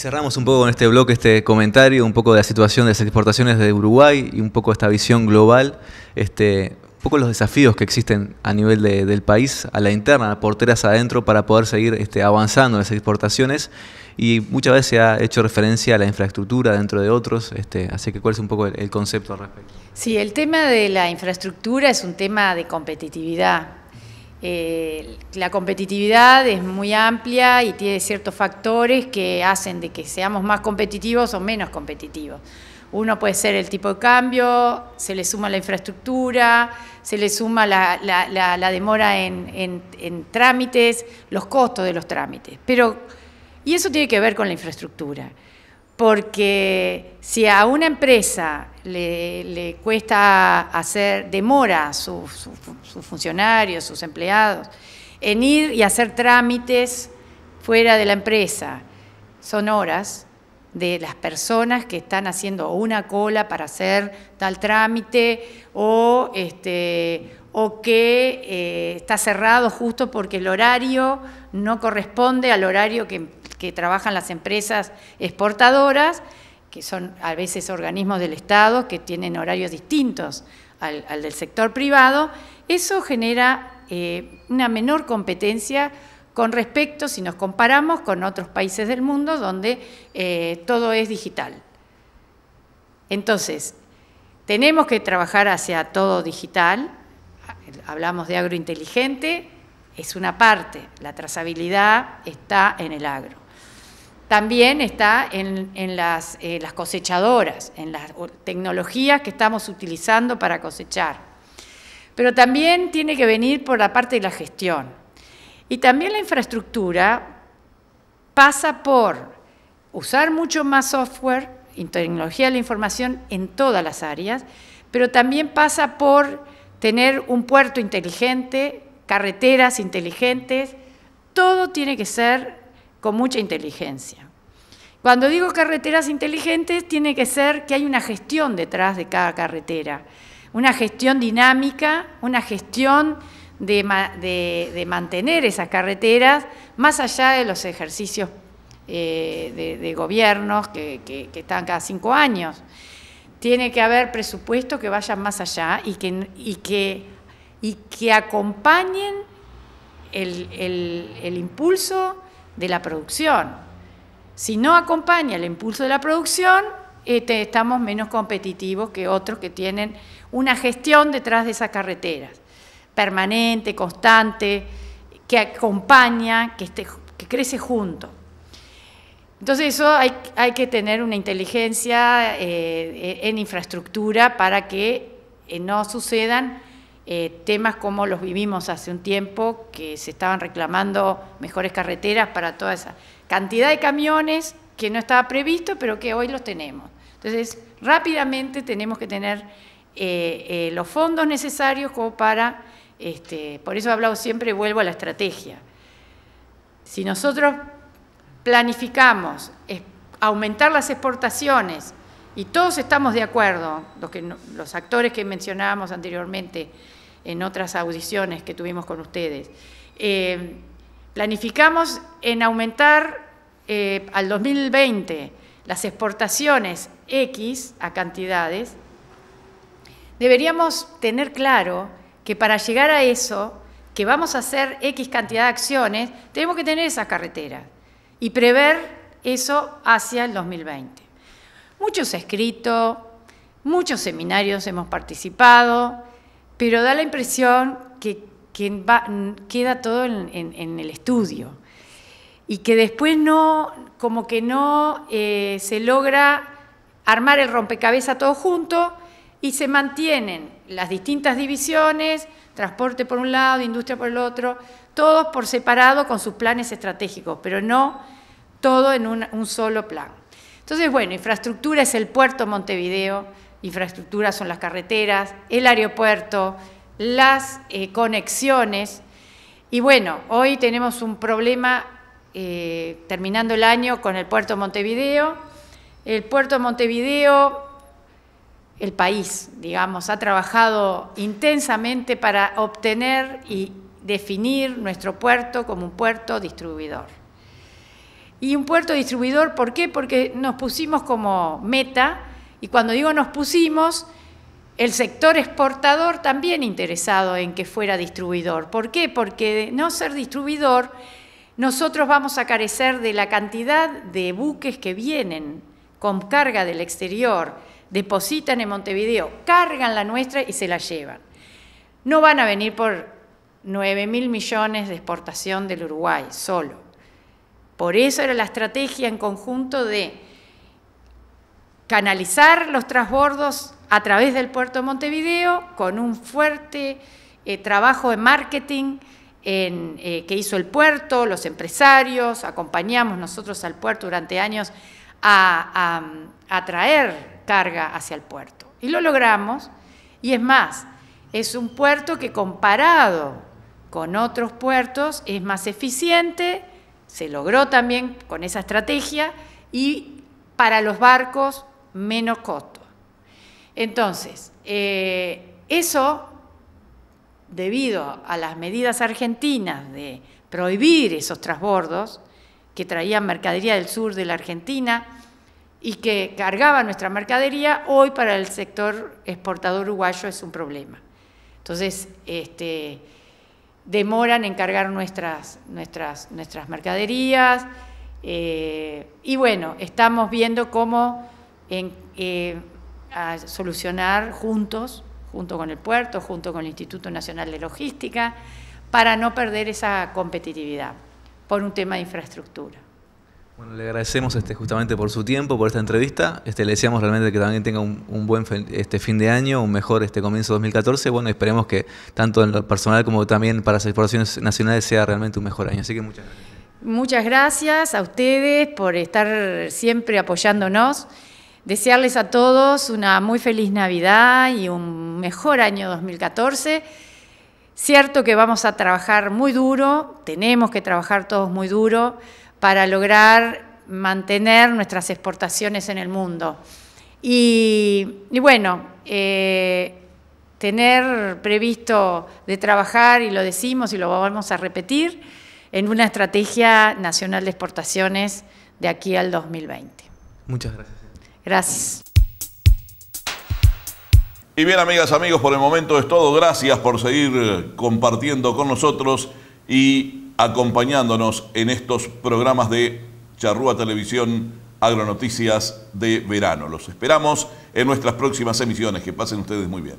cerramos un poco con este bloque, este comentario, un poco de la situación de las exportaciones de Uruguay y un poco esta visión global, este, un poco los desafíos que existen a nivel del país, a la interna, porteras adentro, para poder seguir este, avanzando en las exportaciones. Y muchas veces se ha hecho referencia a la infraestructura dentro de otros, este, así que cuál es un poco el concepto al respecto. Sí, el tema de la infraestructura es un tema de competitividad eh, la competitividad es muy amplia y tiene ciertos factores que hacen de que seamos más competitivos o menos competitivos. Uno puede ser el tipo de cambio, se le suma la infraestructura, se le suma la, demora en, en, trámites, los costos de los trámites. Pero, y eso tiene que ver con la infraestructura porque si a una empresa le, cuesta hacer, demora a sus funcionarios, sus empleados, en ir y hacer trámites fuera de la empresa, son horas de las personas que están haciendo una cola para hacer tal trámite o, este, que eh, está cerrado justo porque el horario no corresponde al horario que que trabajan las empresas exportadoras, que son a veces organismos del Estado que tienen horarios distintos al, del sector privado, eso genera eh, una menor competencia con respecto, si nos comparamos con otros países del mundo donde eh, todo es digital. Entonces, tenemos que trabajar hacia todo digital, hablamos de agrointeligente, es una parte, la trazabilidad está en el agro también está en, eh, las, cosechadoras, en las tecnologías que estamos utilizando para cosechar. Pero también tiene que venir por la parte de la gestión. Y también la infraestructura pasa por usar mucho más software tecnología de la información en todas las áreas, pero también pasa por tener un puerto inteligente, carreteras inteligentes, todo tiene que ser con mucha inteligencia. Cuando digo carreteras inteligentes, tiene que ser que hay una gestión detrás de cada carretera, una gestión dinámica, una gestión de, mantener esas carreteras más allá de los ejercicios eh, de, gobiernos que, están cada cinco años. Tiene que haber presupuesto que vayan más allá y que, y que, acompañen el impulso de la producción. Si no acompaña el impulso de la producción, este, estamos menos competitivos que otros que tienen una gestión detrás de esas carreteras, permanente, constante, que acompaña, que, crece junto. Entonces eso hay, que tener una inteligencia eh, en infraestructura para que eh, no sucedan eh, temas como los vivimos hace un tiempo, que se estaban reclamando mejores carreteras para toda esa cantidad de camiones que no estaba previsto, pero que hoy los tenemos. Entonces, rápidamente tenemos que tener eh, eh, los fondos necesarios como para, este, por eso he hablado siempre, vuelvo a la estrategia. Si nosotros planificamos aumentar las exportaciones, y todos estamos de acuerdo, los, que, los actores que mencionábamos anteriormente, en otras audiciones que tuvimos con ustedes. Eh, planificamos en aumentar eh, al 2020 las exportaciones X a cantidades. Deberíamos tener claro que para llegar a eso, que vamos a hacer X cantidad de acciones, tenemos que tener esa carretera y prever eso hacia el 2020. Muchos escritos, muchos seminarios hemos participado, pero da la impresión que, queda todo en, el estudio y que después no, como que no eh, se logra armar el rompecabezas todo junto y se mantienen las distintas divisiones, transporte por un lado, industria por el otro, todos por separado con sus planes estratégicos, pero no todo en un solo plan. Entonces, bueno, infraestructura es el puerto Montevideo, infraestructuras son las carreteras, el aeropuerto, las eh, conexiones. Y bueno, hoy tenemos un problema eh, terminando el año con el puerto de Montevideo. El puerto de Montevideo, el país, digamos, ha trabajado intensamente para obtener y definir nuestro puerto como un puerto distribuidor. Y un puerto distribuidor, ¿por qué? Porque nos pusimos como meta y cuando digo nos pusimos, el sector exportador también interesado en que fuera distribuidor. ¿Por qué? Porque de no ser distribuidor, nosotros vamos a carecer de la cantidad de buques que vienen con carga del exterior, depositan en Montevideo, cargan la nuestra y se la llevan. No van a venir por 9 mil millones de exportación del Uruguay solo. Por eso era la estrategia en conjunto de canalizar los transbordos a través del puerto de Montevideo con un fuerte eh, trabajo de marketing eh, que hizo el puerto, los empresarios, acompañamos nosotros al puerto durante años a traer carga hacia el puerto. Y lo logramos, y es más, es un puerto que comparado con otros puertos es más eficiente, se logró también con esa estrategia y para los barcos menos costo. Entonces, eh, eso, debido a las medidas argentinas de prohibir esos transbordos que traían mercadería del sur de la Argentina y que cargaban nuestra mercadería, hoy para el sector exportador uruguayo es un problema. Entonces, este, demoran en cargar nuestras, nuestras, nuestras mercaderías eh, y bueno, estamos viendo cómo eh, a solucionar juntos, junto con el puerto, junto con el Instituto Nacional de Logística, para no perder esa competitividad por un tema de infraestructura. Bueno, le agradecemos este, justamente por su tiempo, por esta entrevista. Este, le deseamos realmente que también tenga un, buen este, fin de año, un mejor este, comienzo 2014. Bueno, esperemos que tanto en lo personal como también para las exploraciones nacionales sea realmente un mejor año. Así que muchas gracias. Muchas gracias a ustedes por estar siempre apoyándonos. Desearles a todos una muy feliz Navidad y un mejor año 2014. Cierto que vamos a trabajar muy duro, tenemos que trabajar todos muy duro para lograr mantener nuestras exportaciones en el mundo. Y, bueno, eh, tener previsto de trabajar, y lo decimos y lo vamos a repetir, en una estrategia nacional de exportaciones de aquí al 2020. Muchas gracias. Gracias. Y bien, amigas, amigos, por el momento es todo. Gracias por seguir eh, compartiendo con nosotros y acompañándonos en estos programas de Charrúa Televisión Agronoticias de verano. Los esperamos en nuestras próximas emisiones. Que pasen ustedes muy bien.